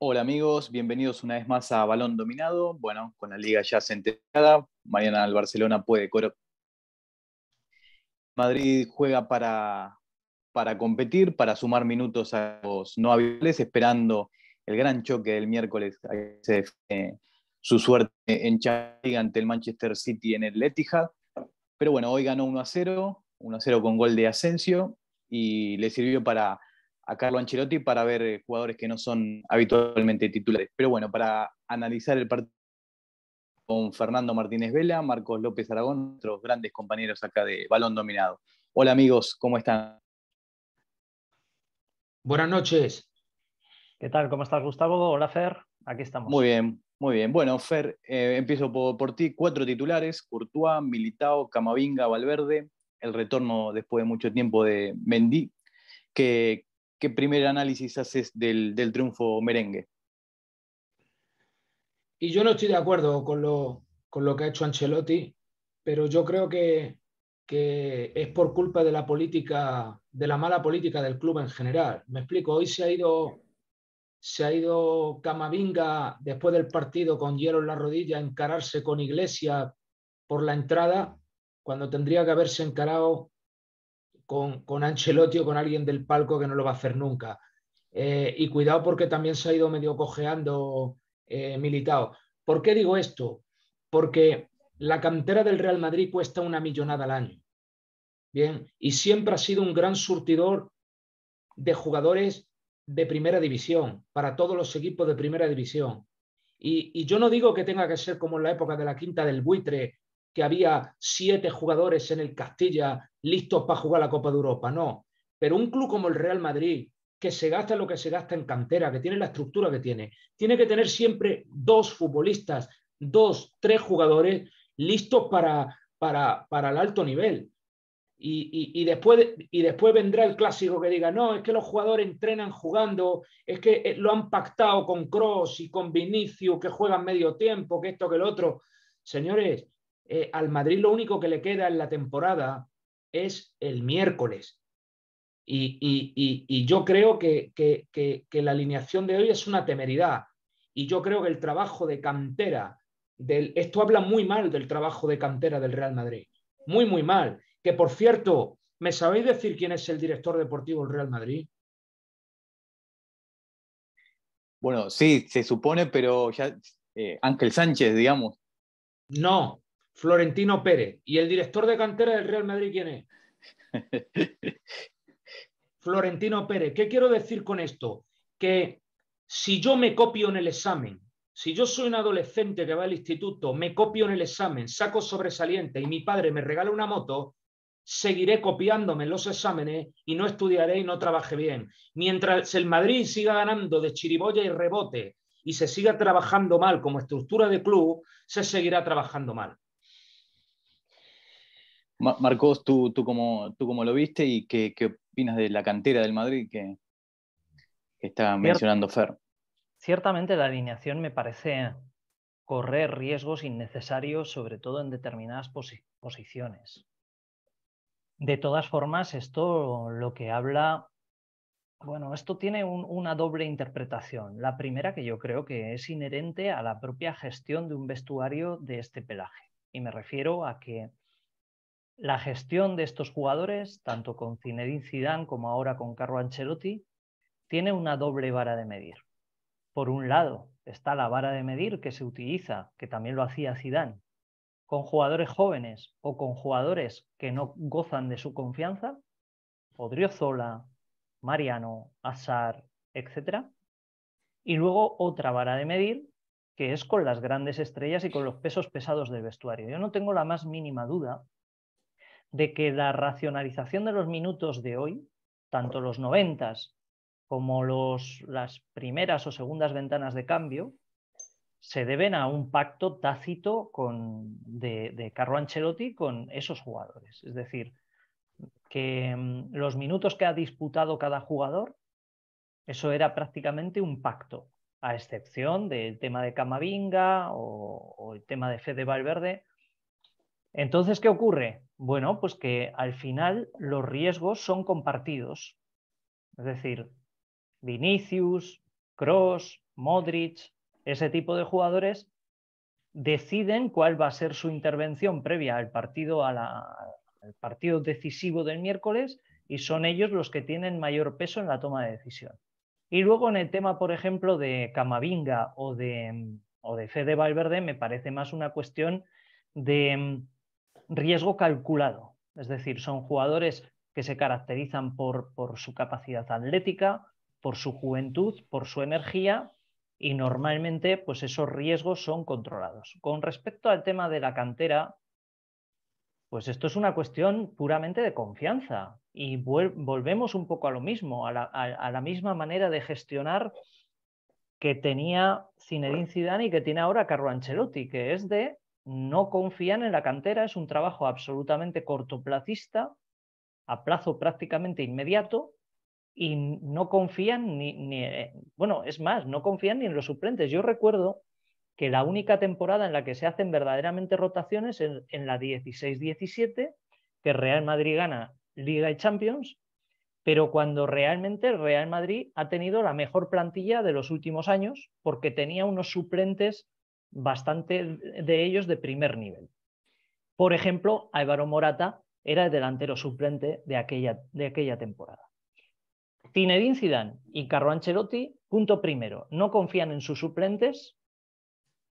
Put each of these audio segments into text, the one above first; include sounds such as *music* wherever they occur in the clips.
Hola amigos, bienvenidos una vez más a Balón Dominado. Bueno, con la liga ya centrada, mañana el Barcelona puede coro. Madrid juega para, para competir, para sumar minutos a los no habituales, esperando el gran choque del miércoles su suerte en Chile ante el Manchester City en el Etihad. Pero bueno, hoy ganó 1 a 0, 1 a 0 con gol de Asensio y le sirvió para a Carlo Ancelotti para ver eh, jugadores que no son habitualmente titulares. Pero bueno, para analizar el partido con Fernando Martínez Vela, Marcos López Aragón, nuestros grandes compañeros acá de Balón Dominado. Hola amigos, ¿cómo están? Buenas noches. ¿Qué tal? ¿Cómo estás, Gustavo? Hola, Fer. Aquí estamos. Muy bien, muy bien. Bueno, Fer, eh, empiezo por, ti. Cuatro titulares, Courtois, Militao, Camavinga, Valverde, el retorno después de mucho tiempo de Mendy, que, ¿qué primer análisis haces del, triunfo merengue? Y yo no estoy de acuerdo con lo, con lo que ha hecho Ancelotti, pero yo creo que, es por culpa de la política, de la mala política del club en general. Me explico, hoy se ha ido, se ha ido Camavinga después del partido con hielo en la rodilla a encararse con Iglesia por la entrada, cuando tendría que haberse encarado con, con Ancelotti o con alguien del palco que no lo va a hacer nunca. Eh, y cuidado porque también se ha ido medio cojeando eh, Militao. ¿Por qué digo esto? Porque la cantera del Real Madrid cuesta una millonada al año. Bien, y siempre ha sido un gran surtidor de jugadores de primera división, para todos los equipos de primera división. y yo no digo que tenga que ser como en la época de la quinta del buitre, que había siete jugadores en el Castilla listos para jugar la Copa de Europa, no. Pero un club como el Real Madrid, que se gasta lo que se gasta en cantera, que tiene la estructura que tiene, tiene que tener siempre dos futbolistas, dos, tres jugadores listos para, para, el alto nivel. Y, después, y después vendrá el clásico que diga, no, es que los jugadores entrenan jugando, es que eh, lo han pactado con Cross y con Vinicius, que juegan medio tiempo, que esto, que lo otro. Señores, eh, al Madrid lo único que le queda en la temporada es el miércoles. Y, yo creo que, la alineación de hoy es una temeridad. Y yo creo que el trabajo de cantera, del, esto habla muy mal del trabajo de cantera del Real Madrid. Muy, muy mal. Que por cierto, ¿me sabéis decir quién es el director deportivo del Real Madrid? Bueno, sí, se supone, pero ya eh, Ángel Sánchez, digamos. No, Florentino Pérez. ¿Y el director de cantera del Real Madrid quién es? *laughs* Florentino Pérez. ¿Qué quiero decir con esto? Que si yo me copio en el examen, si yo soy un adolescente que va al instituto, me copio en el examen, saco sobresaliente y mi padre me regala una moto, seguiré copiándome en los exámenes y no estudiaré y no trabaje bien. Mientras el Madrid siga ganando de chiriboya y rebote y se siga trabajando mal como estructura de club, se seguirá trabajando mal. Marcos, ¿tú, tú, cómo, ¿tú lo viste y qué, opinas de la cantera del Madrid que, está mencionando Fer? Ciertamente la alineación me parece correr riesgos innecesarios, sobre todo en determinadas posiciones. De todas formas, esto lo que habla, bueno, esto tiene una doble interpretación. La primera que yo creo que es inherente a la propia gestión de un vestuario de este pelaje. Y me refiero a que la gestión de estos jugadores, tanto con Zinedine Zidane como ahora con Carlo Ancelotti, tiene una doble vara de medir. Por un lado, está la vara de medir que se utiliza, que también lo hacía Zidane, con jugadores jóvenes o con jugadores que no gozan de su confianza, Odriozola, Mariano, Azar, etc. Y luego otra vara de medir que es con las grandes estrellas y con los pesos pesados del vestuario. Yo no tengo la más mínima duda de que la racionalización de los minutos de hoy, tanto los noventas como las primeras o segundas ventanas de cambio, se deben a un pacto tácito de, Carlo Ancelotti con esos jugadores. Es decir, que mm, los minutos que ha disputado cada jugador, eso era prácticamente un pacto, a excepción del tema de Camavinga o, o el tema de Fede Valverde. Entonces, ¿qué ocurre? Bueno, pues que al final los riesgos son compartidos. Es decir, Vinicius, Cross, Modric, ese tipo de jugadores deciden cuál va a ser su intervención previa al partido, al partido decisivo del miércoles y son ellos los que tienen mayor peso en la toma de decisión. Y luego en el tema, por ejemplo, de Camavinga o de, o de Fede Valverde, me parece más una cuestión de riesgo calculado. Es decir, son jugadores que se caracterizan por, su capacidad atlética, por su juventud, por su energía y normalmente pues esos riesgos son controlados. Con respecto al tema de la cantera, pues esto es una cuestión puramente de confianza y volvemos un poco a lo mismo, a la, la misma manera de gestionar que tenía Zinedine Zidane y que tiene ahora Carlo Ancelotti, que es de no confían en la cantera, es un trabajo absolutamente cortoplacista, a plazo prácticamente inmediato, y no confían ni, eh, bueno, es más, no confían ni en los suplentes. Yo recuerdo que la única temporada en la que se hacen verdaderamente rotaciones es en, la 16-17, que Real Madrid gana Liga y Champions, pero cuando realmente Real Madrid ha tenido la mejor plantilla de los últimos años, porque tenía unos suplentes bastante de ellos de primer nivel. Por ejemplo, Álvaro Morata era el delantero suplente de aquella, de aquella temporada. Zinedine Zidane y Carlo Ancelotti, punto primero, no confían en sus suplentes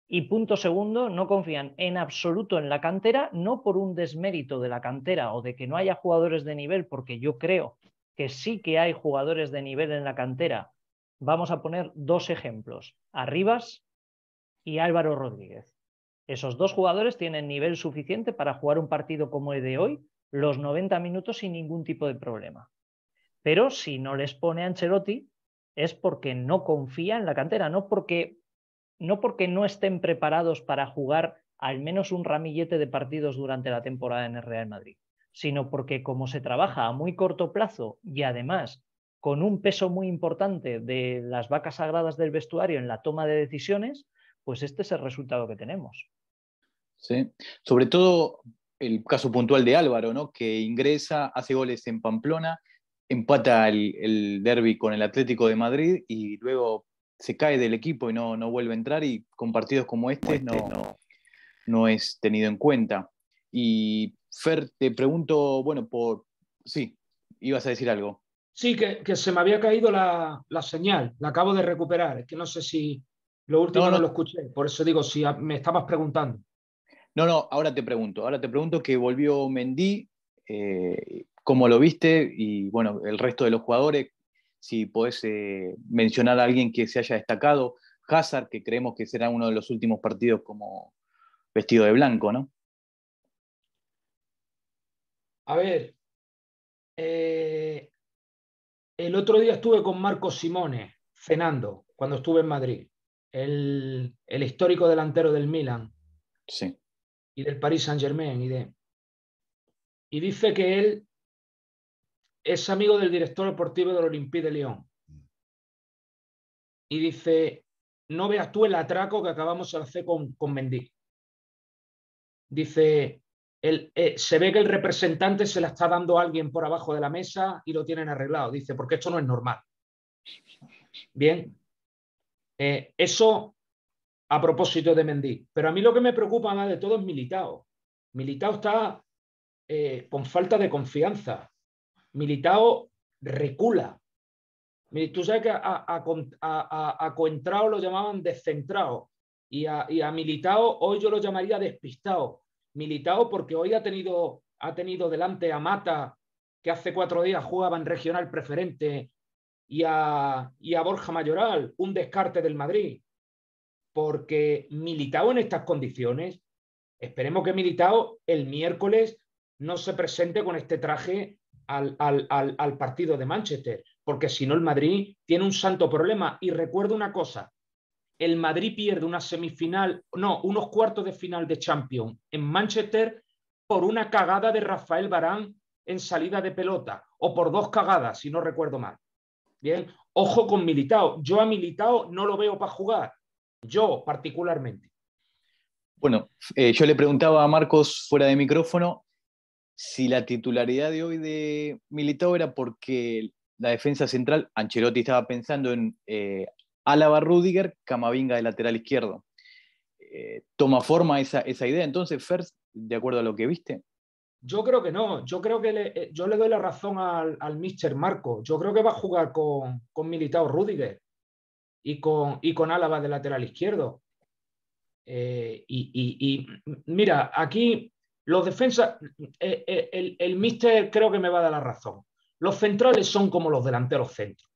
y punto segundo, no confían en absoluto en la cantera, no por un desmérito de la cantera o de que no haya jugadores de nivel, porque yo creo que sí que hay jugadores de nivel en la cantera. Vamos a poner dos ejemplos, Arribas y Álvaro Rodríguez. Esos dos jugadores tienen nivel suficiente para jugar un partido como el de hoy, los 90 minutos sin ningún tipo de problema. Pero si no les pone Ancelotti es porque no confía en la cantera, no porque no, porque no estén preparados para jugar al menos un ramillete de partidos durante la temporada en el Real Madrid, sino porque como se trabaja a muy corto plazo y además con un peso muy importante de las vacas sagradas del vestuario en la toma de decisiones, pues este es el resultado que tenemos. Sí, sobre todo el caso puntual de Álvaro, ¿no? que ingresa, hace goles en Pamplona, empata el, el derby con el Atlético de Madrid y luego se cae del equipo y no, no vuelve a entrar y con partidos como este, este no, es tenido en cuenta. Y Fer, te pregunto, bueno, por... Sí, ibas a decir algo. Sí, que, se me había caído la, la, señal, la acabo de recuperar. Es que no sé si, lo último no, lo escuché, por eso digo, si me estabas preguntando. No, no, ahora te pregunto, ahora te pregunto que volvió Mendy, eh, cómo lo viste y bueno, el resto de los jugadores, si podés eh, mencionar a alguien que se haya destacado, Hazard, que creemos que será uno de los últimos partidos como vestido de blanco, ¿no? A ver, eh, el otro día estuve con Marco Simone, cenando, cuando estuve en Madrid el, histórico delantero del Milan sí. y del Paris Saint-Germain y de y dice que él es amigo del director deportivo del Olympique de Lyon. Y dice, no veas tú el atraco que acabamos de hacer con, con Mendy. Dice, el, eh, se ve que el representante se la está dando a alguien por abajo de la mesa y lo tienen arreglado. Dice, porque esto no es normal. Bien, eh, eso a propósito de Mendy. Pero a mí lo que me preocupa más de todo es Militao. Militao está eh, con falta de confianza. Militao recula. Tú sabes que a, a, Coentrao lo llamaban descentrado y a, y Militao hoy yo lo llamaría despistado. Militao porque hoy ha tenido, ha tenido delante a Mata, que hace cuatro días jugaba en regional preferente, y a, Borja Mayoral, un descarte del Madrid, porque militado en estas condiciones, esperemos que militado el miércoles no se presente con este traje al, partido de Manchester, porque si no el Madrid tiene un santo problema. Y recuerdo una cosa, el Madrid pierde una semifinal, no, unos cuartos de final de Champions en Manchester por una cagada de Rafael Barán en salida de pelota, o por dos cagadas, si no recuerdo mal. Bien, ojo con Militao. Yo a Militao no lo veo para jugar, yo particularmente. Bueno, eh, yo le preguntaba a Marcos fuera de micrófono si la titularidad de hoy de Militao era porque la defensa central, Ancelotti estaba pensando en eh, Álava Rudiger, Camavinga de lateral izquierdo. Eh, toma forma esa, esa idea. Entonces, Fer, de acuerdo a lo que viste. Yo creo que no, yo creo que le, eh, yo le doy la razón al, al Mister Marco. Yo creo que va a jugar con, con Militao Rudiger y con, y con Álava de lateral izquierdo. Eh, y, mira, aquí los defensas, eh, el, el Mister creo que me va a dar la razón. Los centrales son como los delanteros centros.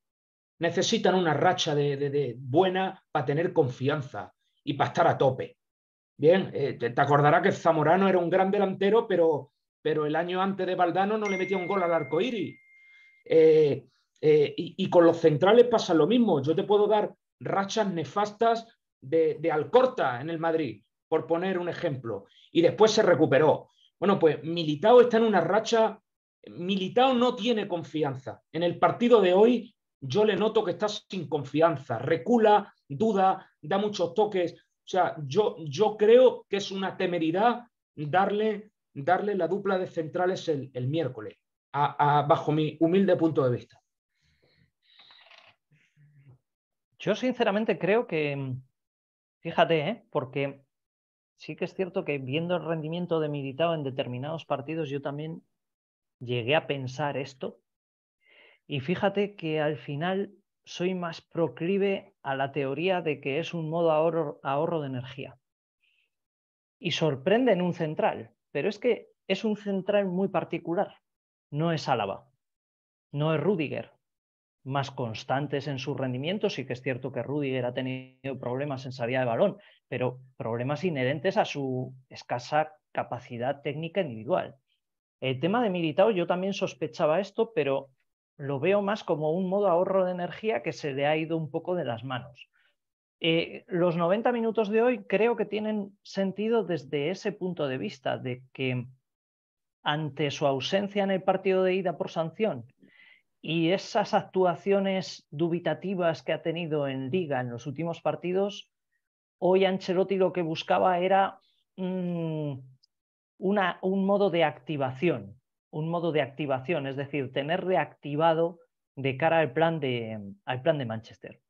Necesitan una racha de buena para tener confianza y para estar a tope. Bien, te acordarás que Zamorano era un gran delantero, pero pero el año antes de Valdano no le metía un gol al arco iris. Eh, eh, y, con los centrales pasa lo mismo. Yo te puedo dar rachas nefastas de, Alcorta en el Madrid, por poner un ejemplo. Y después se recuperó. Bueno, pues Militao está en una racha. Militao no tiene confianza. En el partido de hoy yo le noto que está sin confianza. Recula, duda, da muchos toques. O sea, yo, yo creo que es una temeridad darle darle la dupla de centrales el, miércoles, bajo mi humilde punto de vista. Yo sinceramente creo que, fíjate, ¿eh? porque sí que es cierto que viendo el rendimiento de militado en determinados partidos, yo también llegué a pensar esto. Y fíjate que al final soy más proclive a la teoría de que es un modo ahorro de energía. Y sorprende en un central, pero es que es un central muy particular. No es Álava, no es Rudiger, más constantes en sus rendimientos. Sí que es cierto que Rudiger ha tenido problemas en salida de balón, pero problemas inherentes a su escasa capacidad técnica individual. El tema de Militao, yo también sospechaba esto, pero lo veo más como un modo ahorro de energía que se le ha ido un poco de las manos. Eh, los 90 minutos de hoy creo que tienen sentido desde ese punto de vista, de que ante su ausencia en el partido de ida por sanción y esas actuaciones dubitativas que ha tenido en liga en los últimos partidos, hoy Ancelotti lo que buscaba era mm, un modo de activación, un modo de activación, es decir, tener reactivado de cara al plan de, al plan de Manchester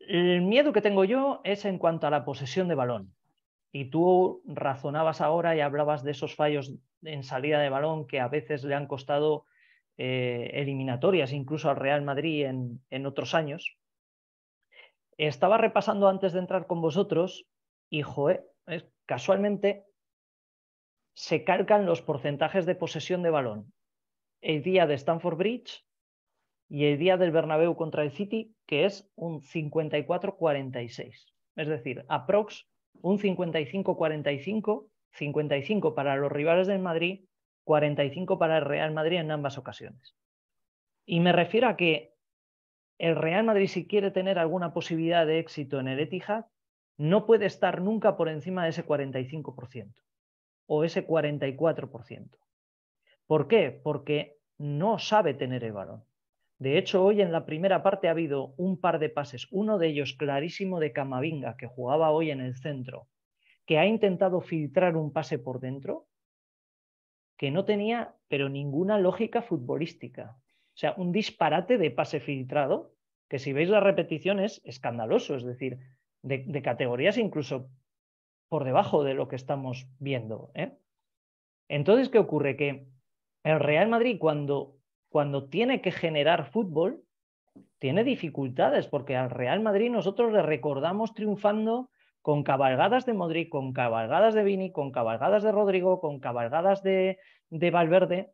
el miedo que tengo yo es en cuanto a la posesión de balón. Y tú razonabas ahora y hablabas de esos fallos en salida de balón que a veces le han costado eh, eliminatorias incluso al Real Madrid en, otros años. Estaba repasando antes de entrar con vosotros y joe, casualmente se cargan los porcentajes de posesión de balón el día de Stanford Bridge y el día del Bernabéu contra el City, que es un 54-46. Es decir, a aprox un 55-45, 55 para los rivales del Madrid, 45 para el Real Madrid en ambas ocasiones. Y me refiero a que el Real Madrid, si quiere tener alguna posibilidad de éxito en el Etihad, no puede estar nunca por encima de ese 45% o ese 44%. ¿Por qué? Porque no sabe tener el balón. De hecho, hoy en la primera parte ha habido un par de pases, uno de ellos clarísimo de Camavinga, que jugaba hoy en el centro, que ha intentado filtrar un pase por dentro que no tenía, pero ninguna lógica futbolística. O sea, un disparate de pase filtrado, que si veis la repetición es escandaloso, es decir, de, categorías incluso por debajo de lo que estamos viendo. ¿eh? Entonces, ¿qué ocurre? Que el Real Madrid, cuando cuando tiene que generar fútbol, tiene mm. dificultades, porque al Real Madrid nosotros le recordamos triunfando con cabalgadas de Modric, con cabalgadas de Vini, con cabalgadas de Rodrigo, con cabalgadas de, Valverde.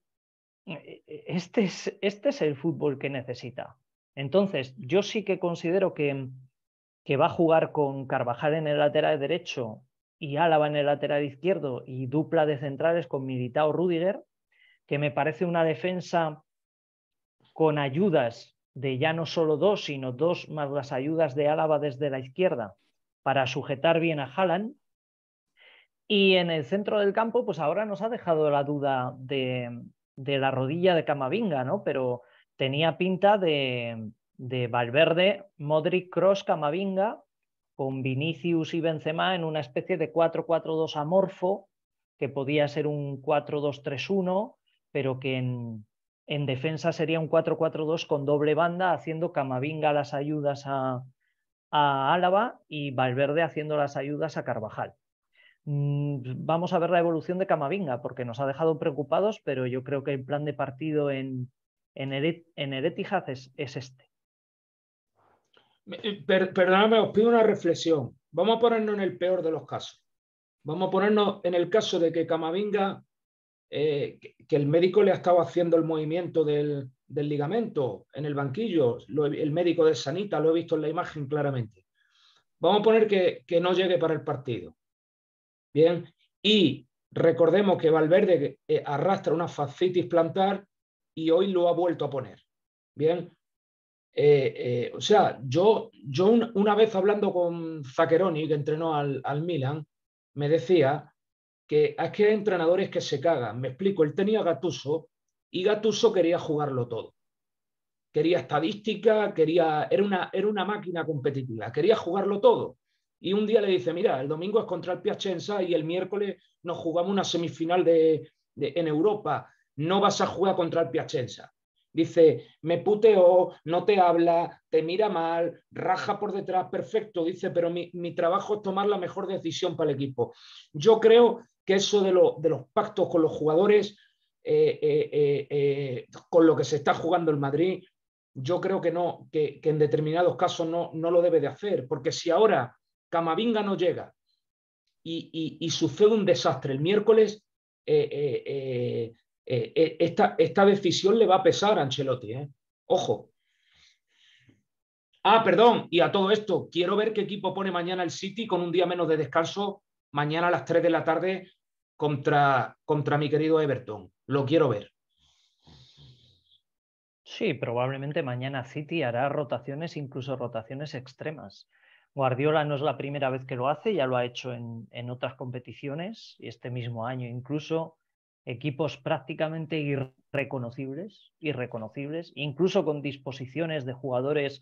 Eh, eh, este es, este es, el fútbol que necesita. Entonces, yo sí que considero que, que va a jugar con Carvajal en el lateral derecho y Álava en el lateral izquierdo y dupla de centrales con Militao Rudiger, que me parece una defensa con ayudas de ya no solo dos, sino dos más las ayudas de Álava desde la izquierda para sujetar bien a Haaland. Y en el centro del campo, pues ahora nos ha dejado la duda de, de la rodilla de Camavinga, ¿no? Pero tenía pinta de, de Valverde, Modric, Cross, Camavinga, con Vinicius y Benzema en una especie de 4-4-2 amorfo, que podía ser un 4-2-3-1, pero que en, en defensa sería un 4-4-2 con doble banda, haciendo Camavinga las ayudas a, Álava y Valverde haciendo las ayudas a Carvajal. Mm, vamos a ver la evolución de Camavinga, porque nos ha dejado preocupados, pero yo creo que el plan de partido en, en, es, este. Eh, perdóname, os pido una reflexión. Vamos a ponernos en el peor de los casos. Vamos a ponernos en el caso de que Camavinga eh, que el médico le ha estado haciendo el movimiento del, ligamento en el banquillo, el médico de Sanita, lo he visto en la imagen claramente. Vamos a poner que, no llegue para el partido. Bien, y recordemos que Valverde eh, arrastra una fascitis plantar y hoy lo ha vuelto a poner. Bien, eh, o sea, yo, yo una vez hablando con Zaccheroni, que entrenó al, al Milan, me decía Ah, que hay entrenadores que se cagan. Me explico, él tenía Gatuso y Gatuso quería jugarlo todo. Quería estadística, quería, era, una, era una máquina competitiva, quería jugarlo todo. Y un día le dice, mira, el domingo es contra el Piacenza y el miércoles nos jugamos una semifinal de, en Europa. No vas a jugar contra el Piacenza. Dice, me puteó, no te habla, te mira mal, raja por detrás, perfecto. Dice, pero mi, mi trabajo es tomar la mejor decisión para el equipo. Yo creo eso de, los pactos con los jugadores, eh, eh, eh, con lo que se está jugando el Madrid, yo creo que no, que, en determinados casos no, no, lo debe de hacer, porque si ahora Camavinga no llega y, sucede un desastre el miércoles, esta, esta, decisión le va a pesar a Ancelotti. Ojo, Ah, perdón, y a todo esto, quiero ver qué equipo pone mañana el City con un día menos de descanso, mañana a las 3 de la tarde contra, contra mi querido Everton. Lo quiero ver. Sí, probablemente mañana City hará rotaciones, incluso rotaciones extremas. Guardiola no es la primera vez que lo hace, ya lo ha hecho en, en otras competiciones, este mismo año incluso, equipos prácticamente irreconocibles, irreconocibles, incluso con disposiciones de jugadores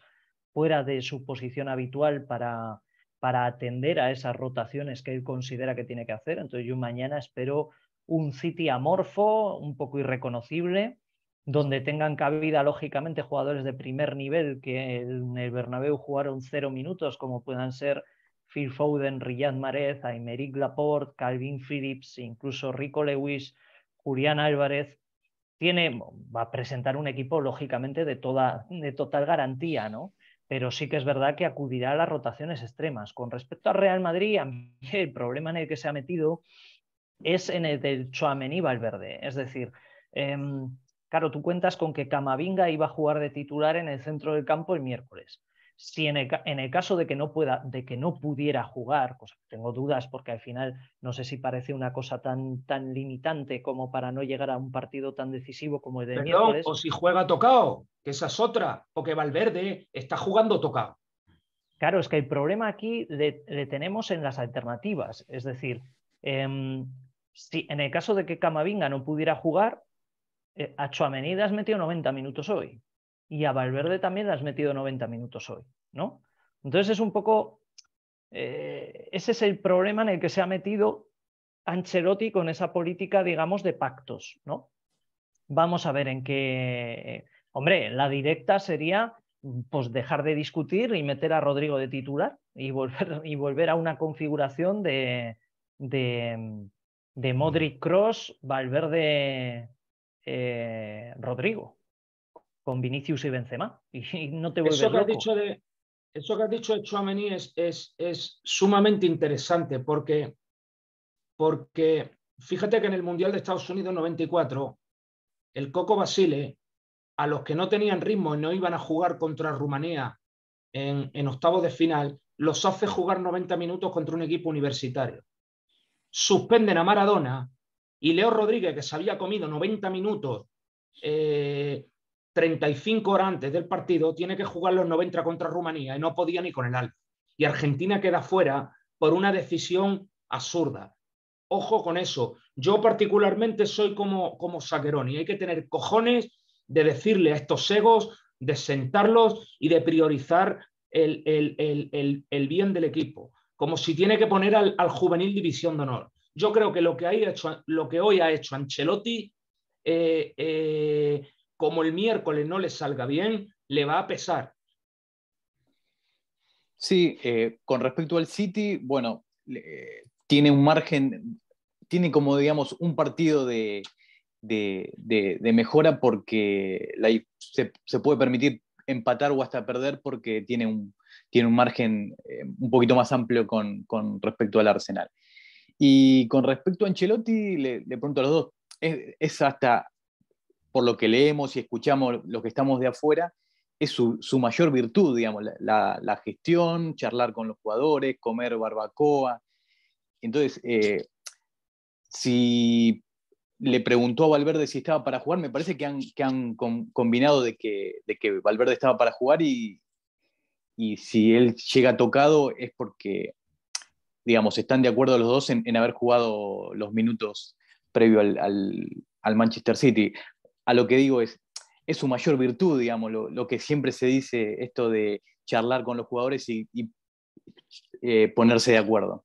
fuera de su posición habitual para, para atender a esas rotaciones que él considera que tiene que hacer. Entonces yo mañana espero un City amorfo, un poco irreconocible, donde tengan cabida, lógicamente, jugadores de primer nivel que en el Bernabéu jugaron cero minutos, como puedan ser Phil Foden, Riyad Mahrez, Aymeric Laporte, Calvin Phillips, incluso Rico Lewis, Julián Álvarez. Tiene, va a presentar un equipo, lógicamente, de, toda, de total garantía, ¿no? pero sí que es verdad que acudirá a las rotaciones extremas. Con respecto al Real Madrid, *laughs* el problema en el que se ha metido es en el del Choamení Valverde. Es decir, em, claro, tú cuentas con que Camavinga iba a jugar de titular en el centro del campo el miércoles si en el, caso de que, no pueda, de que no pudiera jugar, cosa tengo dudas porque al final no sé si parece una cosa tan, tan limitante como para no llegar a un partido tan decisivo como el de O si juega tocado, que esa es otra, o que Valverde está jugando tocado. Claro, es que el problema aquí le, tenemos en las alternativas. Es decir, em, si en el caso de que Camavinga no pudiera jugar, eh, metió has metido 90 minutos hoy y a Valverde también le has metido 90 minutos hoy, ¿no? Entonces es un poco, eh, ese es el problema en el que se ha metido Ancelotti con esa política, digamos, de pactos, ¿no? Vamos a ver en qué, hombre, la directa sería pues dejar de discutir y meter a Rodrigo de titular y volver, *laughs* y volver a una configuración de, de, Modric Cross, Valverde eh, Rodrigo, con Vinicius y Benzema. *laughs* Y, no te eso que Has dicho de, eso que has dicho de Chouameni es, es, sumamente interesante porque, porque fíjate que en el Mundial de Estados Unidos 94, el Coco Basile, a los que no tenían ritmo y no iban a jugar contra Rumanía en, en octavos de final, los hace jugar 90 minutos contra un equipo universitario. Suspenden a Maradona y Leo Rodríguez, que se había comido 90 minutos eh, 35 horas antes del partido, tiene que jugar los 90 contra Rumanía y no podía ni con el alto. Y Argentina queda fuera por una decisión absurda. Ojo con eso. Yo particularmente soy como, como y Hay que tener cojones de decirle a estos egos, de sentarlos y de priorizar el, el, bien del equipo. Como si tiene que poner al, juvenil división de honor. Yo creo que lo que, ha hecho, lo que hoy ha hecho Ancelotti eh, eh, como el miércoles no le salga bien, le va a pesar. Sí, eh, con respecto al City, bueno, tiene un margen, tiene como digamos un partido de, mejora porque se, puede permitir empatar o hasta perder porque tiene un, tiene un margen eh, un poquito más amplio con, respecto al Arsenal. Y con respecto a Ancelotti, le, pregunto a los dos, es hasta por lo que leemos y escuchamos los que estamos de afuera, es su, mayor virtud, digamos, la, gestión, charlar con los jugadores, comer barbacoa. Entonces, eh, si le preguntó a Valverde si estaba para jugar, me parece que han, combinado de que, que, Valverde estaba para jugar y, si él llega tocado es porque, digamos, están de acuerdo los dos en, haber jugado los minutos previo al, al Manchester City a lo que digo es, es su mayor virtud, digamos, lo, que siempre se dice, esto de charlar con los jugadores y, eh, ponerse de acuerdo.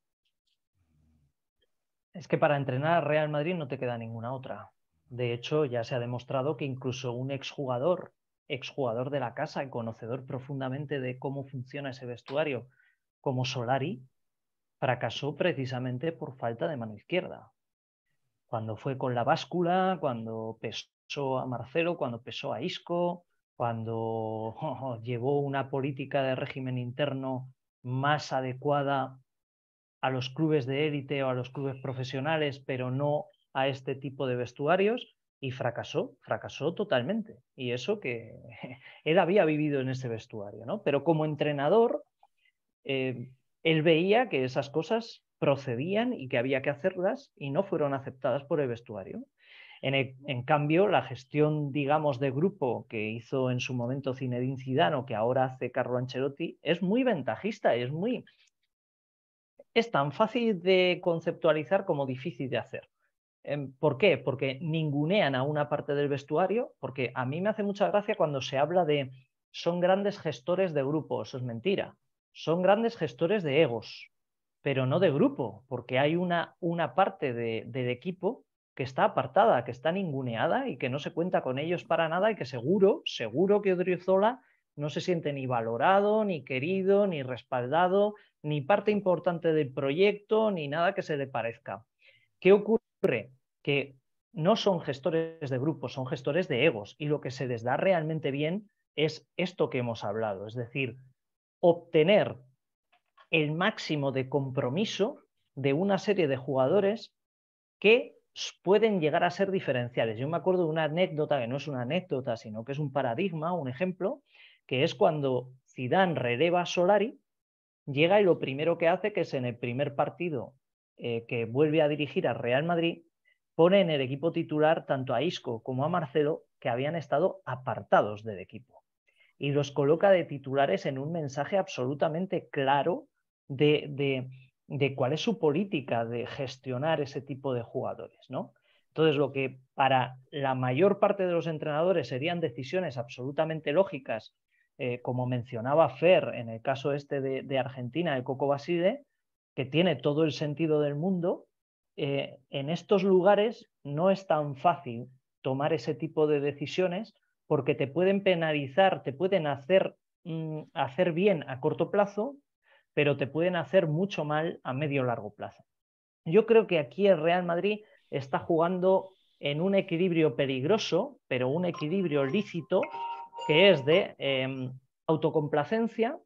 Es que para entrenar a Real Madrid no te queda ninguna otra. De hecho, ya se ha demostrado que incluso un exjugador, exjugador de la casa y conocedor profundamente de cómo funciona ese vestuario, como Solari, fracasó precisamente por falta de mano izquierda. Cuando fue con la báscula, cuando pesó a Marcelo, cuando pesó a Isco, cuando *laughs* llevó una política de régimen interno más adecuada a los clubes de élite o a los clubes profesionales, pero no a este tipo de vestuarios, y fracasó, fracasó totalmente. Y eso que *laughs* él había vivido en ese vestuario, ¿no? Pero como entrenador, eh, él veía que esas cosas procedían y que había que hacerlas y no fueron aceptadas por el vestuario. E, en, cambio, la gestión, digamos, de grupo que hizo en su momento Zinedine Zidane que ahora hace Carlo Ancelotti es muy ventajista, es muy... Es tan fácil de conceptualizar como difícil de hacer. Em, ¿Por qué? Porque ningunean a una parte del vestuario, porque a mí me hace mucha gracia cuando se habla de son grandes gestores de grupo, eso es mentira. Son grandes gestores de egos, pero no de grupo, porque hay una, una parte de, del equipo que está apartada, que está ninguneada y que no se cuenta con ellos para nada y que seguro, seguro que Odriozola no se siente ni valorado, ni querido, ni respaldado, ni parte importante del proyecto, ni nada que se le parezca. ¿Qué ocurre? Que no son gestores de grupos, son gestores de egos y lo que se les da realmente bien es esto que hemos hablado, es decir, obtener el máximo de compromiso de una serie de jugadores que pueden llegar a ser diferenciales. Yo me acuerdo de una anécdota que no es una anécdota, sino que es un paradigma, un ejemplo, que es cuando Zidane releva a Solari, llega y lo primero que hace que es en el primer partido eh, que vuelve a dirigir al Real Madrid, pone en el equipo titular tanto a Isco como a Marcelo, que habían estado apartados del equipo. Y los coloca de titulares en un mensaje absolutamente claro de de cuál es su política de gestionar ese tipo de jugadores, ¿no? Entonces, lo que para la mayor parte de los entrenadores serían decisiones absolutamente lógicas, eh, como mencionaba Fer en el caso este de, Argentina, el Coco Baside que tiene todo el sentido del mundo, eh, en estos lugares no es tan fácil tomar ese tipo de decisiones porque te pueden penalizar, te pueden hacer, mm, hacer bien a corto plazo, pero te pueden hacer mucho mal a medio o largo plazo. Yo creo que aquí el Real Madrid está jugando en un equilibrio peligroso, pero un equilibrio lícito, que es de em, autocomplacencia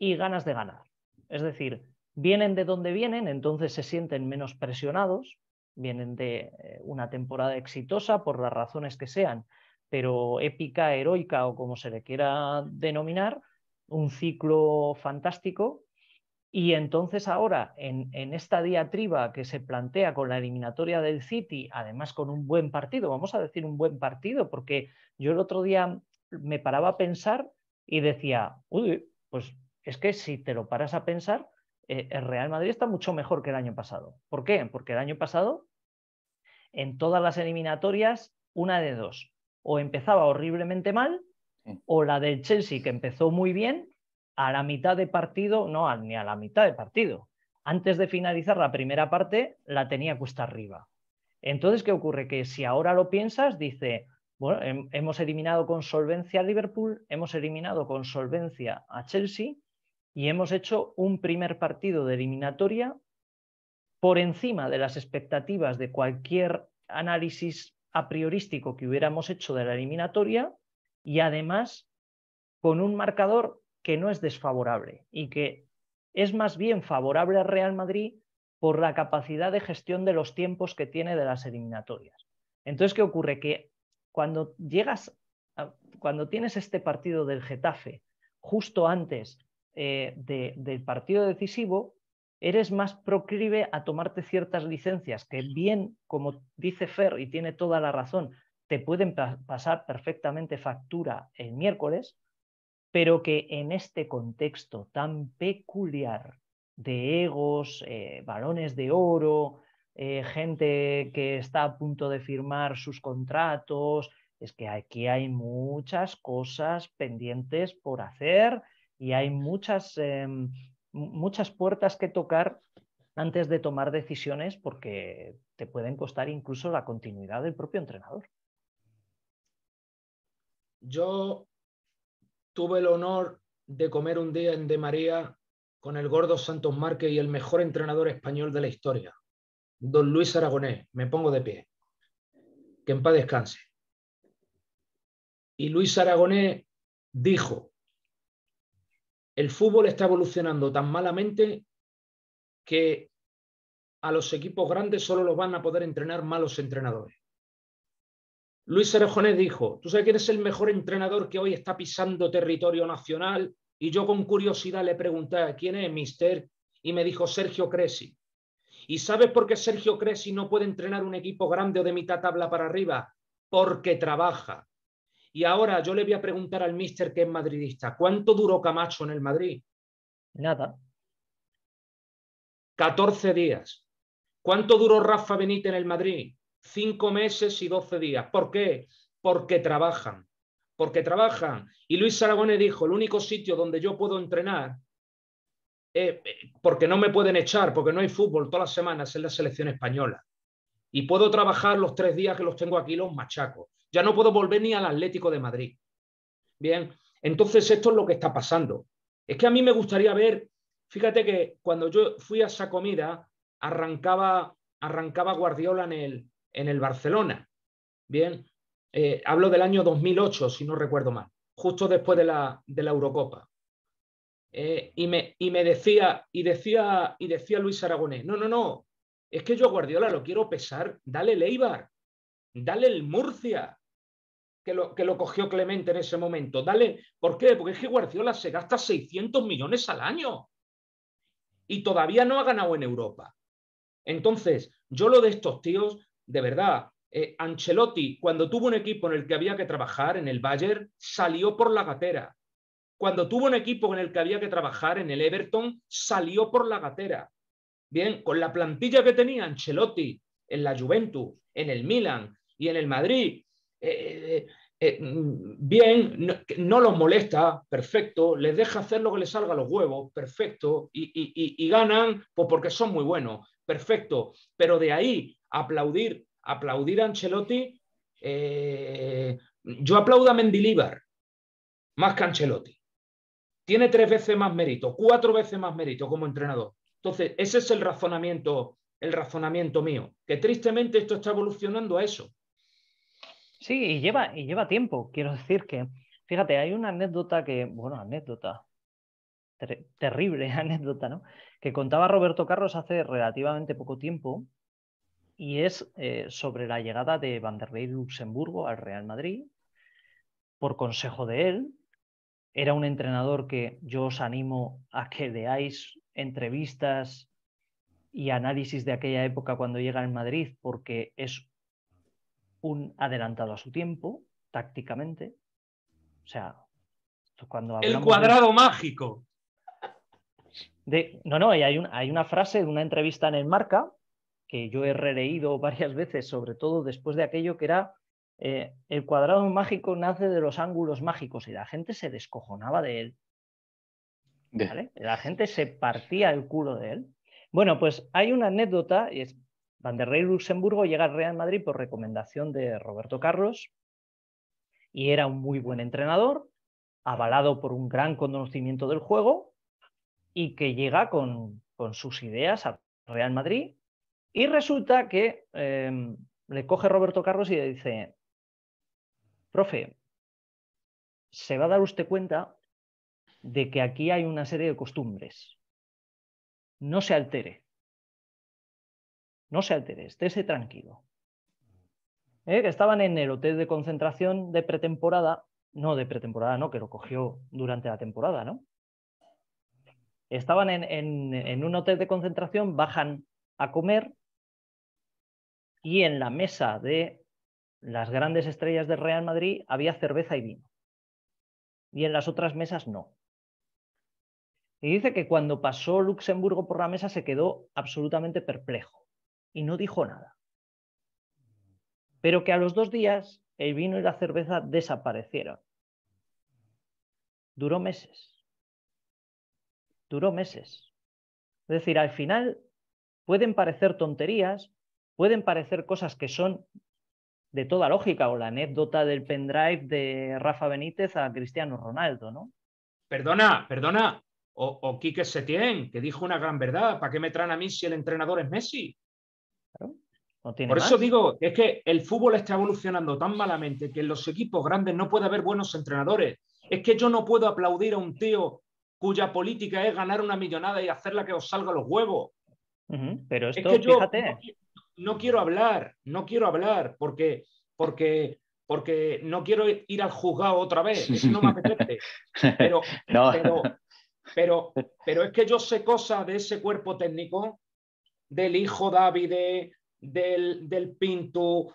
y ganas de ganar. Es decir, vienen de donde vienen, entonces se sienten menos presionados, vienen de eh, una temporada exitosa por las razones que sean, pero épica, heroica o como se le quiera denominar, un ciclo fantástico. Y entonces ahora, en, esta diatriba que se plantea con la eliminatoria del City, además con un buen partido, vamos a decir un buen partido, porque yo el otro día me paraba a pensar y decía, uy, pues es que si te lo paras a pensar, eh, el Real Madrid está mucho mejor que el año pasado. ¿Por qué? Porque el año pasado, en todas las eliminatorias, una de dos, o empezaba horriblemente mal Mm. o la del Chelsea, que empezó muy bien, a la mitad de partido, no, ni a la mitad de partido, antes de finalizar la primera parte, la tenía cuesta arriba. Entonces, ¿qué ocurre? Que si ahora lo piensas, dice, bueno, hemos eliminado con solvencia a Liverpool, hemos eliminado con solvencia a Chelsea y hemos hecho un primer partido de eliminatoria por encima de las expectativas de cualquier análisis a priorístico que hubiéramos hecho de la eliminatoria y además con un marcador que no es desfavorable y que es más bien favorable al Real Madrid por la capacidad de gestión de los tiempos que tiene de las eliminatorias. Entonces, ¿qué ocurre? Que cuando llegas, cuando tienes este partido del Getafe justo antes eh, del partido decisivo, eres más proclive a tomarte ciertas licencias que bien, como dice Fer, y tiene toda la razón, te pueden pasar perfectamente factura el miércoles, pero que en este contexto tan peculiar de egos, eh, balones de oro, eh, gente que está a punto de firmar sus contratos, es que aquí hay muchas cosas pendientes por hacer y hay muchas, em, muchas puertas que tocar antes de tomar decisiones porque te pueden costar incluso la continuidad del propio entrenador. Yo tuve el honor de comer un día en De María con el gordo Santos Márquez y el mejor entrenador español de la historia, don Luis Aragonés, me pongo de pie, que en paz descanse. Y Luis Aragonés dijo, el fútbol está evolucionando tan malamente que a los equipos grandes solo los van a poder entrenar malos entrenadores. Luis Orejones dijo, ¿tú sabes quién es el mejor entrenador que hoy está pisando territorio nacional? Y yo con curiosidad le pregunté, ¿quién es, mister? Y me dijo, Sergio Cresi. ¿Y sabes por qué Sergio Cresi no puede entrenar un equipo grande o de mitad tabla para arriba? Porque trabaja. Y ahora yo le voy a preguntar al mister que es madridista, ¿cuánto duró Camacho en el Madrid? Nada. 14 días. ¿Cuánto duró Rafa Benítez en el Madrid? cinco meses y doce días. ¿Por qué? Porque trabajan, porque trabajan. Y Luis Aragonés dijo, el único sitio donde yo puedo entrenar, eh, porque no me pueden echar, porque no hay fútbol todas las semanas, es la selección española. Y puedo trabajar los tres días que los tengo aquí, los machacos. Ya no puedo volver ni al Atlético de Madrid. Bien, entonces esto es lo que está pasando. Es que a mí me gustaría ver, fíjate que cuando yo fui a esa comida, arrancaba, arrancaba Guardiola en el, en el Barcelona. Bien, eh, hablo del año 2008, si no recuerdo mal, justo después de la, Eurocopa. Eh, y, me, decía, y decía, y decía Luis Aragonés, no, no, no, es que yo Guardiola lo quiero pesar, dale el Eibar, dale el Murcia, que lo, que lo cogió Clemente en ese momento, dale, ¿por qué? Porque es que Guardiola se gasta 600 millones al año y todavía no ha ganado en Europa. Entonces, yo lo de estos tíos de verdad, eh, Ancelotti, cuando tuvo un equipo en el que había que trabajar, en el Bayern, salió por la gatera. Cuando tuvo un equipo en el que había que trabajar, en el Everton, salió por la gatera. Bien, con la plantilla que tenía Ancelotti en la Juventus, en el Milan y en el Madrid, eh, eh, mm, bien, no, los molesta, perfecto, les deja hacer lo que les salga los huevos, perfecto, y, ganan pues porque son muy buenos perfecto, pero de ahí aplaudir, aplaudir a Ancelotti, eh, yo aplaudo a Mendilibar más que a Ancelotti. Tiene tres veces más mérito, cuatro veces más mérito como entrenador. Entonces, ese es el razonamiento, el razonamiento mío, que tristemente esto está evolucionando a eso. Sí, y lleva, y lleva tiempo. Quiero decir que, fíjate, hay una anécdota que, bueno, anécdota, terrible *laughs* anécdota, ¿no? que contaba Roberto Carlos hace relativamente poco tiempo y es eh, sobre la llegada de Vanderlei Luxemburgo al Real Madrid por consejo de él. Era un entrenador que yo os animo a que leáis entrevistas y análisis de aquella época cuando llega en Madrid, porque es un adelantado a su tiempo, tácticamente. O sea, cuando El cuadrado mágico no, no, hay, una frase de una entrevista en el Marca que yo he releído *laughs* varias veces, sobre todo después de aquello que era eh, el cuadrado mágico nace de los ángulos mágicos y la gente se descojonaba de él. La gente se partía el culo de él. Bueno, pues hay una anécdota, es Van der Rey Luxemburgo llega al Real Madrid por recomendación de Roberto Carlos y era un muy buen entrenador, avalado por un gran conocimiento del juego y que llega con, sus ideas a Real Madrid. Y resulta que em, le coge Roberto Carlos y le dice, profe, se va a dar usted cuenta de que aquí hay una serie de costumbres. No se altere. No se altere, estése tranquilo. ¿Eh? que estaban en el hotel de concentración de pretemporada, no de pretemporada, no, que lo cogió durante la temporada, ¿no? estaban en, un hotel de concentración, bajan a comer y en la mesa de las grandes estrellas del Real Madrid había cerveza y vino. Y en las otras mesas no. Y dice que cuando pasó Luxemburgo por la mesa se quedó absolutamente perplejo y no dijo nada. Pero que a los dos días el vino y la cerveza desaparecieron. Duró meses duró meses. Es decir, al final pueden parecer tonterías, pueden parecer cosas que son de toda lógica, o la anécdota del pendrive de Rafa Benítez a Cristiano Ronaldo, ¿no? Perdona, perdona, o, o Quique Setién, que dijo una gran verdad, ¿para qué me traen a mí si el entrenador es Messi? Por eso digo, es que el fútbol está evolucionando tan malamente que en los equipos grandes no puede haber buenos entrenadores. Es que yo no puedo aplaudir a un tío cuya política es ganar una millonada y hacerla que os salga los huevos. pero esto, fíjate. No, quiero hablar, no quiero hablar, porque, porque, porque no quiero ir al juzgado otra vez, *laughs* eso no me apetece. Pero, *laughs* *laughs* Pero, es que yo sé cosas de ese cuerpo técnico, del hijo David, del, del Pinto,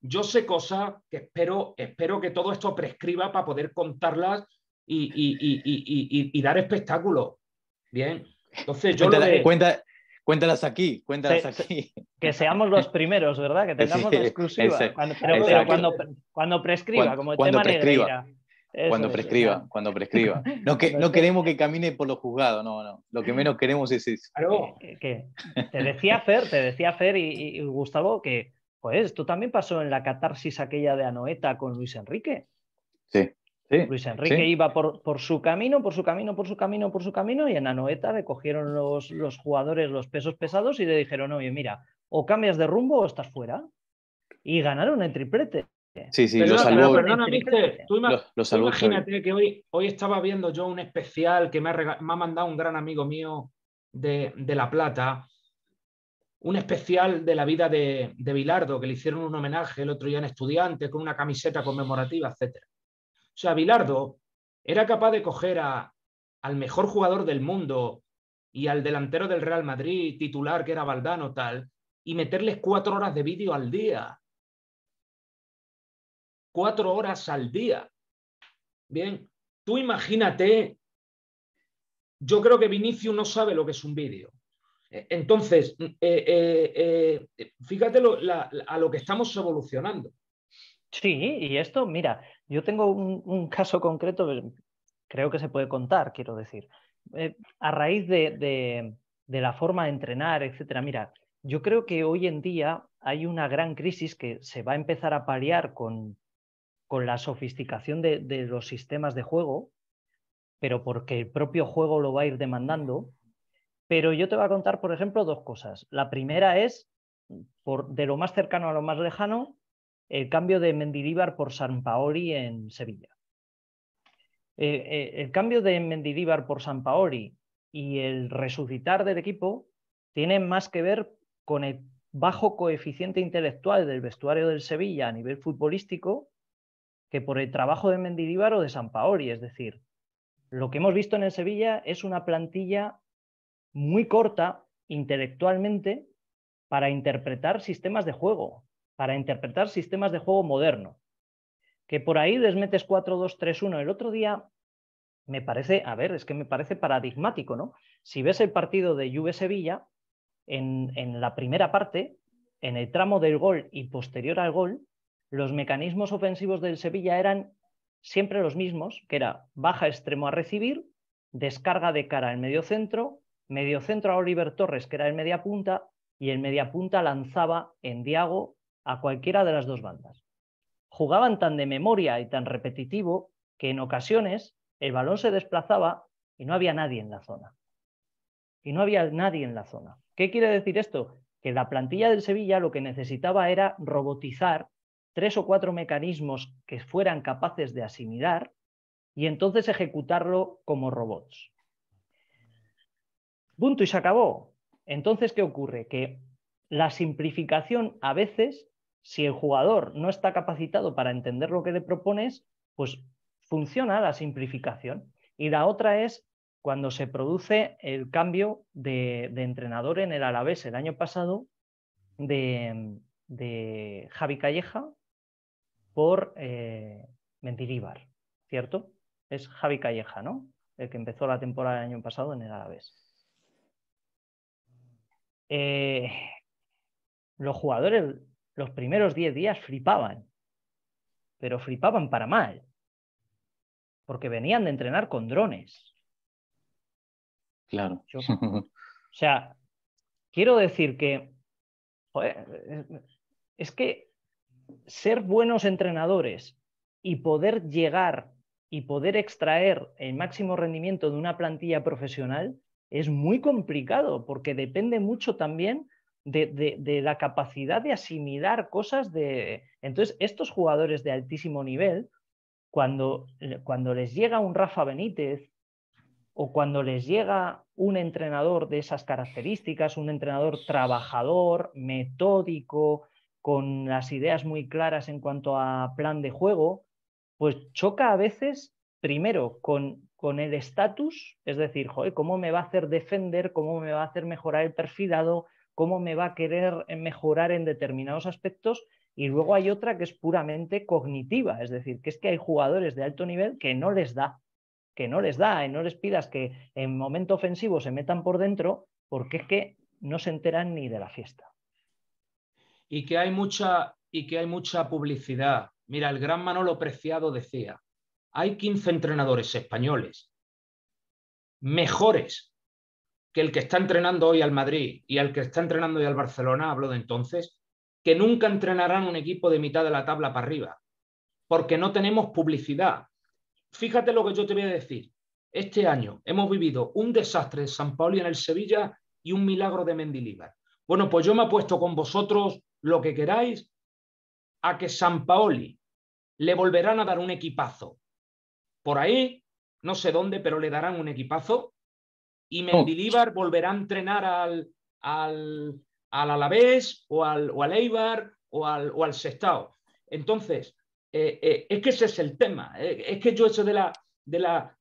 yo sé cosas que espero, espero que todo esto prescriba para poder contarlas y, dar espectáculo. Bien. Entonces yo cuenta, Cuéntalas aquí, cuéntalas aquí. Que seamos los primeros, ¿verdad? Que tengamos la exclusiva. cuando, prescriba, cuando, como prescriba, Cuando prescriba, cuando prescriba. No, que, no queremos que camine por los juzgados, no, no. Lo que menos queremos es eso. Eh, te decía Fer, te decía Fer y, y, Gustavo que, pues, esto también pasó en la catarsis aquella de Anoeta con Luis Enrique. Sí. Luis Enrique iba por, su camino, por su camino, por su camino, por su camino, y en Anoeta le cogieron los, jugadores los pesos pesados y le dijeron, oye, mira, o cambias de rumbo o estás fuera. Y ganaron en triplete. Sí, sí, lo salvó. imagínate que hoy, estaba viendo yo un especial que me ha, mandado un gran amigo mío de, La Plata, un especial de la vida de, de Bilardo, que le hicieron un homenaje el otro día en Estudiantes con una camiseta conmemorativa, etcétera sea, Bilardo era capaz de coger al mejor jugador del mundo y al delantero del Real Madrid, titular que era Valdano, tal, y meterles cuatro horas de vídeo al día. Cuatro horas al día. Bien, tú imagínate, yo creo que Vinicius no sabe lo que es un vídeo. E, entonces, mm, eh, eh, eh, fíjate a lo que estamos evolucionando. Sí, y esto, mira, yo tengo un, caso concreto, creo que se puede contar, quiero decir. Eh, a raíz de, la forma de entrenar, etcétera, mira, yo creo que hoy en día hay una gran crisis que se va a empezar a paliar con, la sofisticación de, de los sistemas de juego, pero porque el propio juego lo va a ir demandando. Pero yo te voy a contar, por ejemplo, dos cosas. La primera es, por, de lo más cercano a lo más lejano, el cambio de Mendidíbar por San en Sevilla. el cambio de Mendidíbar por San y el resucitar del equipo tienen más que ver con el bajo coeficiente intelectual del vestuario del Sevilla a nivel futbolístico que por el trabajo de Mendidíbar o de San Es decir, lo que hemos visto en el Sevilla es una plantilla muy corta intelectualmente para interpretar sistemas de juego para interpretar sistemas de juego moderno. Que por ahí les metes 4-2-3-1. El otro día me parece, a ver, es que me parece paradigmático, ¿no? Si ves el partido de Juve Sevilla, en, la primera parte, en el tramo del gol y posterior al gol, los mecanismos ofensivos del Sevilla eran siempre los mismos, que era baja extremo a recibir, descarga de cara al medio centro, medio centro a Oliver Torres, que era el media punta, y el media punta lanzaba en Diago a cualquiera de las dos bandas. Jugaban tan de memoria y tan repetitivo que en ocasiones el balón se desplazaba y no había nadie en la zona. Y no había nadie en la zona. ¿Qué quiere decir esto? Que la plantilla del Sevilla lo que necesitaba era robotizar tres o cuatro mecanismos que fueran capaces de asimilar y entonces ejecutarlo como robots. Punto y se acabó. Entonces, ¿qué ocurre? Que la simplificación a veces si el jugador no está capacitado para entender lo que le propones, pues funciona la simplificación. Y la otra es cuando se produce el cambio de, entrenador en el Alavés el año pasado de, Javi Calleja por eh, ¿cierto? Es Javi Calleja, ¿no? El que empezó la temporada el año pasado en el Alavés. Eh, los jugadores los primeros 10 días flipaban, pero flipaban para mal, porque venían de entrenar con drones. Claro. *laughs* o sea, quiero decir que es que ser buenos entrenadores y poder llegar y poder extraer el máximo rendimiento de una plantilla profesional es muy complicado porque depende mucho también de, la capacidad de asimilar cosas de... Entonces, estos jugadores de altísimo nivel, eh, cuando, les llega un Rafa Benítez o cuando les llega un entrenador de esas características, un entrenador trabajador, metódico, con las ideas muy claras en cuanto a plan de juego, pues choca a veces primero con, el estatus, es decir, ¿cómo me va a hacer defender? ¿Cómo me va a hacer mejorar el perfilado? cómo me va a querer eh, mejorar en determinados aspectos. Y luego hay otra que es puramente cognitiva, es decir, que es que hay jugadores de alto nivel que no les da, que no les da, y no les pidas que en momento ofensivo se metan por dentro, porque es que no se enteran ni de la fiesta. Y que hay mucha, y que hay mucha publicidad. Mira, el gran Manolo Preciado decía, hay 15 entrenadores españoles mejores que el que está entrenando hoy al Madrid y al que está entrenando hoy al Barcelona, hablo de entonces, que nunca entrenarán un equipo de mitad de la tabla para arriba, porque no tenemos publicidad. Fíjate lo que yo te voy a decir. Este año hemos vivido un desastre de San Paoli en el Sevilla y un milagro de Mendilibar. Bueno, pues yo me apuesto con vosotros lo que queráis a que San Paoli le volverán a dar un equipazo. Por ahí, no sé dónde, pero le darán un equipazo y Mendilibar volverá a entrenar al, al, Alavés o al, o Eibar o al, o al Sestao. Entonces, eh, eh, es que ese es el tema. Eh, es que yo eso de la... De la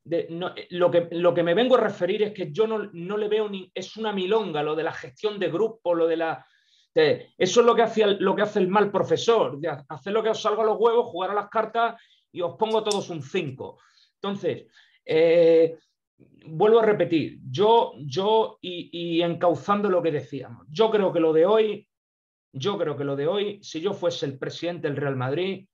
lo, que, lo que me vengo a referir es que yo no, le veo ni... Es una milonga lo de la gestión de grupo, lo de la... eso es lo que, hace el, lo que hace el mal profesor, hacer lo que os salga a los huevos, jugar a las cartas y os pongo todos un 5. Entonces, eh, vuelvo a repetir, yo, yo y, encauzando lo que decíamos, yo creo que lo de hoy, yo creo que lo de hoy, si yo fuese el presidente del Real Madrid,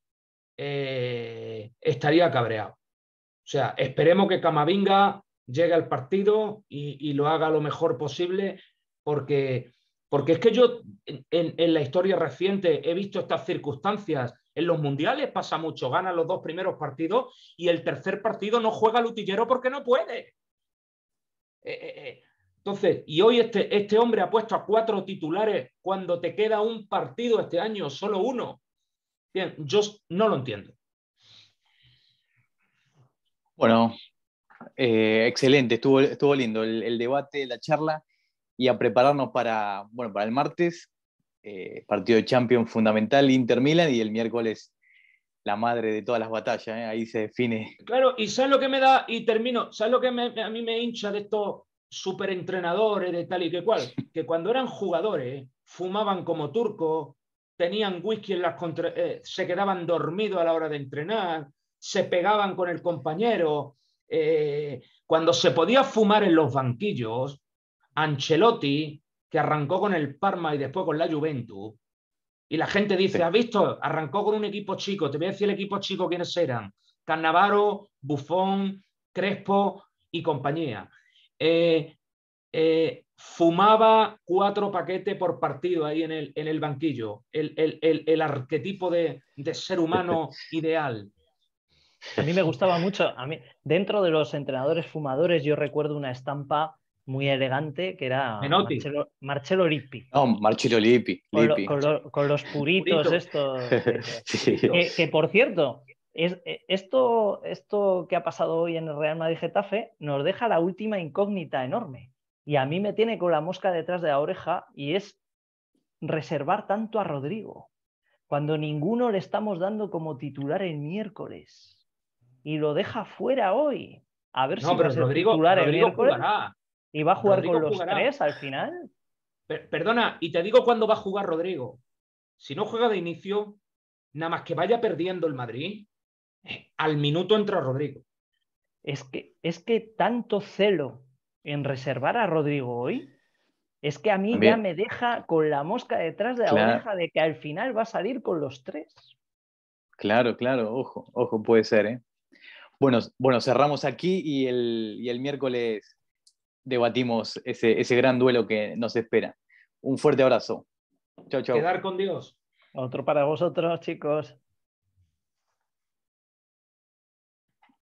eh, estaría cabreado. O sea, esperemos que Camavinga llegue al partido y, lo haga lo mejor posible, porque porque es que yo en, la historia reciente he visto estas circunstancias. En los mundiales pasa mucho, gana los dos primeros partidos y el tercer partido no juega el porque no puede. Eh, eh, eh. entonces, y hoy este, este hombre ha puesto a cuatro titulares cuando te queda un partido este año, solo uno. Bien, yo no lo entiendo. Bueno, excelente, estuvo, lindo el, debate, la charla y a prepararnos para, bueno, para el martes, eh, partido de Champions fundamental Inter Milan y el miércoles la madre de todas las batallas, ¿eh? ahí se define. Claro, y sabes lo que me da, y termino, sabes lo que a mí me hincha de estos superentrenadores de tal y que cual, *laughs* que cuando eran jugadores ¿eh? fumaban como turcos, tenían whisky en las contra... se quedaban dormidos a la hora de entrenar, se pegaban con el compañero, cuando se podía fumar en los banquillos, Ancelotti, que arrancó con el Parma y después con la Juventus, y la gente dice, ¿has visto? Arrancó con un equipo chico, te voy a decir el equipo chico quiénes eran. Cannavaro, Buffon, Crespo y compañía. Eh, eh, fumaba cuatro paquetes por partido ahí en el, en el banquillo, el, arquetipo de, de, ser humano *laughs* ideal. A mí me gustaba mucho, a mí, dentro de los entrenadores fumadores yo recuerdo una estampa muy elegante, que era Marcelo, Lippi. No, Con, los puritos estos. *laughs* Eh, que, por cierto, es, eh, esto, esto que ha pasado hoy en el Real Madrid Getafe nos deja la última incógnita enorme. Y a mí me tiene con la mosca detrás de la oreja y es reservar tanto a Rodrigo, cuando ninguno le estamos dando como titular el miércoles. Y lo deja fuera hoy. A ver si pero titular el miércoles. ¿Y va a jugar con los tres al final? perdona, y te digo cuándo va a jugar Rodrigo. Si no juega de inicio, nada más que vaya perdiendo el Madrid, eh, al minuto entra Rodrigo. Es que, es que tanto celo en reservar a Rodrigo hoy, es que a mí ya me deja con la mosca detrás de la oreja de que al final va a salir con los tres. Claro, claro, ojo, ojo, puede ser, ¿eh? Bueno, bueno cerramos aquí y el, y el miércoles debatimos ese, gran duelo que nos espera. Un fuerte abrazo. Chao, chao. Quedar con Dios. Otro para vosotros, chicos.